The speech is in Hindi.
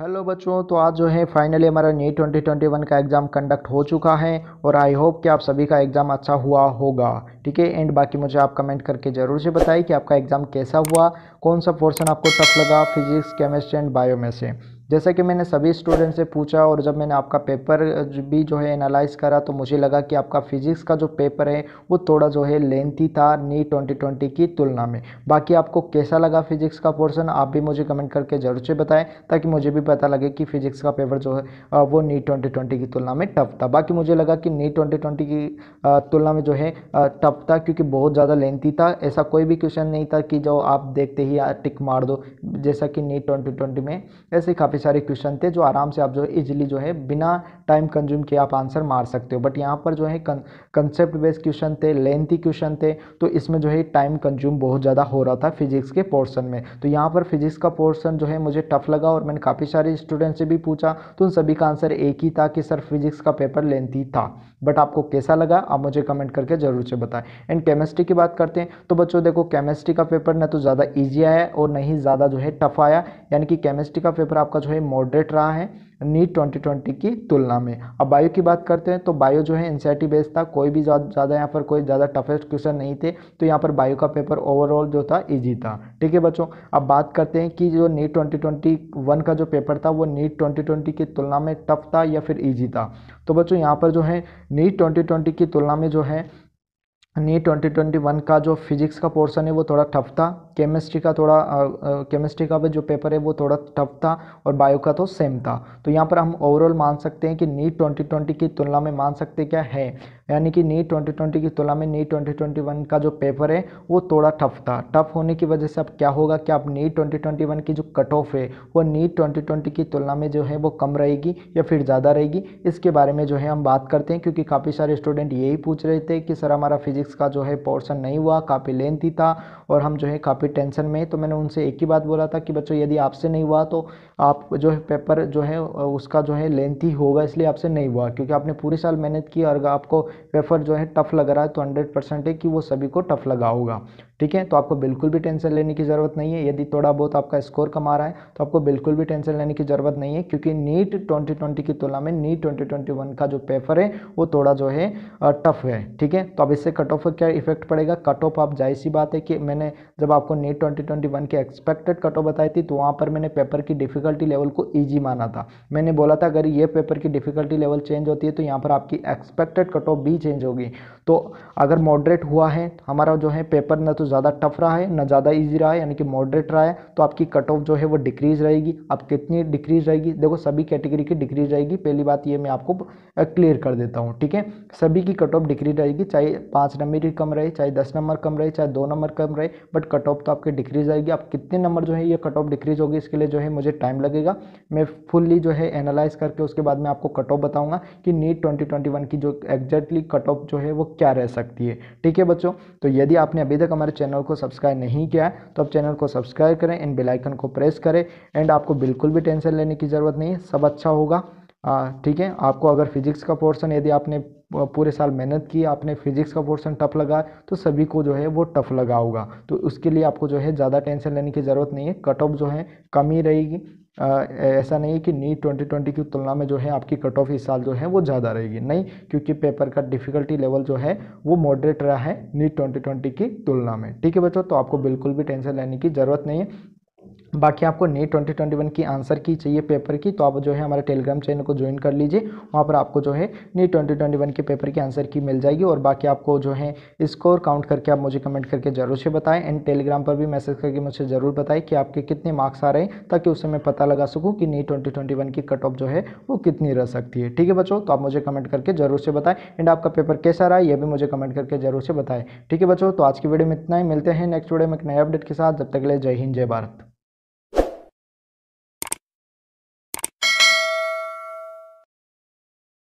हेलो बच्चों तो आज जो है फाइनली हमारा नीट 2021 का एग्ज़ाम कंडक्ट हो चुका है और आई होप कि आप सभी का एग्ज़ाम अच्छा हुआ होगा ठीक है एंड बाकी मुझे आप कमेंट करके ज़रूर से बताइए कि आपका एग्ज़ाम कैसा हुआ कौन सा पोर्शन आपको टफ लगा फिजिक्स केमिस्ट्री एंड बायो में से जैसा कि मैंने सभी स्टूडेंट से पूछा और जब मैंने आपका पेपर भी जो है एनालाइज करा तो मुझे लगा कि आपका फिजिक्स का जो पेपर है वो थोड़ा जो है लेंथी था नी ट्वेंटी ट्वेंटी की तुलना में बाकी आपको कैसा लगा फिजिक्स का पोर्सन आप भी मुझे कमेंट करके ज़रूर से बताएं ताकि मुझे भी पता लगे कि फिजिक्स का पेपर जो है वो नी ट्वेंटी ट्वेंटी की तुलना में टफ था बाकी मुझे लगा कि नी ट्वेंटी ट्वेंटी की तुलना में जो है टफ था क्योंकि बहुत ज़्यादा लेंथी था ऐसा कोई भी क्वेश्चन नहीं था कि जो आप देखते ही टिक मार दो जैसा कि नी ट्वेंटी ट्वेंटी में ऐसे काफ़ी काफ़ी सारे क्वेश्चन थे जो आराम से आप जो इजीली जो है बिना टाइम कंज्यूम किए आप आंसर मार सकते हो बट यहाँ पर जो है कंसेप्ट बेस्ड क्वेश्चन थे लेंथी क्वेश्चन थे तो इसमें जो है टाइम कंज्यूम बहुत ज़्यादा हो रहा था फिजिक्स के पोर्सन में तो यहाँ पर फिजिक्स का पोर्सन जो है मुझे टफ लगा और मैंने काफ़ी सारे स्टूडेंट से भी पूछा तो उन सभी का आंसर एक ही था कि सर फिजिक्स का पेपर लेंथी था बट आपको कैसा लगा आप मुझे कमेंट करके ज़रूर से बताएं एंड केमिस्ट्री की बात करते हैं तो बच्चों देखो केमिस्ट्री का पेपर ना तो ज़्यादा ईजी आया और ना ही ज़्यादा जो है टफ आया यानी कि केमिस्ट्री का पेपर आपका जो है मॉडरेट रहा है नीट 2020 की तुलना में अब बायो की बात करते हैं तो बायो जो है एनसीईआरटी बेस्ड था कोई भी ज़्यादा यहाँ पर कोई ज़्यादा टफेस्ट क्वेश्चन नहीं थे तो यहाँ पर बायो का पेपर ओवरऑल जो था ईजी था ठीक है बच्चों अब बात करते हैं कि जो नीट 2021 का जो पेपर था वो नीट 2020 की तुलना में टफ था या फिर ईजी था तो बच्चों यहाँ पर जो है नीट ट्वेंटी की तुलना में जो है नी 2021 का जो फिजिक्स का पोर्शन है वो थोड़ा टफ था केमिस्ट्री का थोड़ा केमिस्ट्री का भी जो पेपर है वो थोड़ा टफ था और बायो का तो सेम था तो यहाँ पर हम ओवरऑल मान सकते हैं कि नीट 2020 की तुलना में मान सकते क्या है यानी कि नीट 2020 की तुलना में नीट 2021 का जो पेपर है वो थोड़ा टफ था टफ होने की वजह से अब क्या होगा कि आप नीट वन की जो कट ऑफ है वो नीट ट्वेंटी की तुलना में जो है वो कम रहेगी या फिर ज़्यादा रहेगी इसके बारे में जो है हम बात करते हैं क्योंकि काफ़ी सारे स्टूडेंट यही पूछ रहे थे कि सर हमारा फिजिक्स मैथमेटिक्स का जो है पोर्सन नहीं हुआ काफ़ी लेंथी था और हम जो है काफ़ी टेंशन में तो मैंने उनसे एक ही बात बोला था कि बच्चों यदि आपसे नहीं हुआ तो आप जो है पेपर जो है उसका जो है लेंथी होगा इसलिए आपसे नहीं हुआ क्योंकि आपने पूरे साल मेहनत की और आपको पेपर जो है टफ लग रहा है तो हंड्रेड परसेंट है कि वो सभी को टफ लगा होगा ठीक है तो आपको बिल्कुल भी टेंशन लेने की ज़रूरत नहीं है यदि थोड़ा बहुत आपका स्कोर कम आ रहा है तो आपको बिल्कुल भी टेंशन लेने की ज़रूरत नहीं है क्योंकि नीट ट्वेंटी ट्वेंटी की तुलना में नीट ट्वेंटी ट्वेंटी वन का जो पेपर है वो थोड़ा जो है टफ है ठीक है तो अब इससे कट ऑफ का क्या इफेक्ट पड़ेगा कट ऑफ आप जाहिर सी बात है कि मैंने जब आपको नीट ट्वेंटी ट्वेंटी वन की एक्सपेक्टेड कट ऑफ बताई थी तो वहाँ पर मैंने पेपर की डिफ़िकल्टी लेवल को ईजी माना था मैंने बोला था अगर ये पेपर की डिफ़िकल्टी लेवल चेंज होती है तो यहाँ पर आपकी एक्सपेक्टेड कट ऑफ भी चेंज होगी तो अगर मॉडरेट हुआ है तो हमारा जो है पेपर न तो ज़्यादा टफ रहा है ना ज़्यादा ईजी रहा है यानी कि मॉडरेट रहा है तो आपकी कट ऑफ जो है वो डिक्रीज रहेगी अब कितनी डिक्रीज रहेगी देखो सभी कैटेगरी की डिक्रीज रहेगी पहली बात ये मैं आपको क्लियर कर देता हूँ ठीक है सभी की कट ऑफ डिक्रीज रहेगी चाहे पाँच नंबर की कम रहे चाहे दस नंबर कम रहे चाहे दो नंबर कम रहे बट कट ऑफ तो आपकी डिक्रीज रहेगी आप कितने नंबर जो है ये कट ऑफ डिक्रीज होगी इसके लिए जो है मुझे टाइम लगेगा मैं फुल्ली जो है एनालाइज करके उसके बाद में आपको कट ऑफ बताऊँगा कि नीट ट्वेंटी की जो एग्जैक्टली कट ऑफ जो है वो क्या रह सकती है ठीक है बच्चों तो यदि आपने अभी तक हमारे चैनल को सब्सक्राइब नहीं किया है तो आप चैनल को सब्सक्राइब करें एंड बेलाइकन को प्रेस करें एंड आपको बिल्कुल भी टेंशन लेने की ज़रूरत नहीं है सब अच्छा होगा ठीक है आपको अगर फिजिक्स का पोर्शन यदि आपने पूरे साल मेहनत की आपने फिजिक्स का पोर्शन टफ लगा तो सभी को जो है वो टफ लगा होगा तो उसके लिए आपको जो है ज़्यादा टेंशन लेने की ज़रूरत नहीं है कट ऑफ जो है कम ही रहेगी ऐसा नहीं है कि नीट ट्वेंटी ट्वेंटी की तुलना में जो है आपकी कट ऑफ इस साल जो है वो ज़्यादा रहेगी नहीं क्योंकि पेपर का डिफिकल्टी लेवल जो है वो मॉडरेट रहा है नीट ट्वेंटी ट्वेंटी की तुलना में ठीक है बच्चों तो आपको बिल्कुल भी टेंशन लेने की ज़रूरत नहीं है बाकी आपको नेट वन की आंसर की चाहिए पेपर की तो आप जो है हमारे टेलीग्राम चैनल को ज्वाइन कर लीजिए वहाँ पर आपको जो है नेट वन के पेपर की आंसर की मिल जाएगी और बाकी आपको जो है स्कोर काउंट करके आप मुझे कमेंट करके ज़रूर से बताएं एंड टेलीग्राम पर भी मैसेज करके मुझे ज़रूर बताएं कि आपके कितने मार्क्स आ रहे हैं ताकि उससे मैं पता लगा सकूँ कि नेट ट्वेंटी की कट ऑफ जो है वो कितनी रह सकती है ठीक है बच्चों तो आप मुझे कमेंट करके ज़रूर से बताएँ एंड आपका पेपर कैसा रहा है ये भी मुझे कमेंट करके ज़रूर से बताएं ठीक है बच्चों तो आज की वीडियो में इतना ही मिलते हैं नेक्स्ट वीडियो में एक नए अपडेट के साथ जब तक ले जय हिंद जय भारत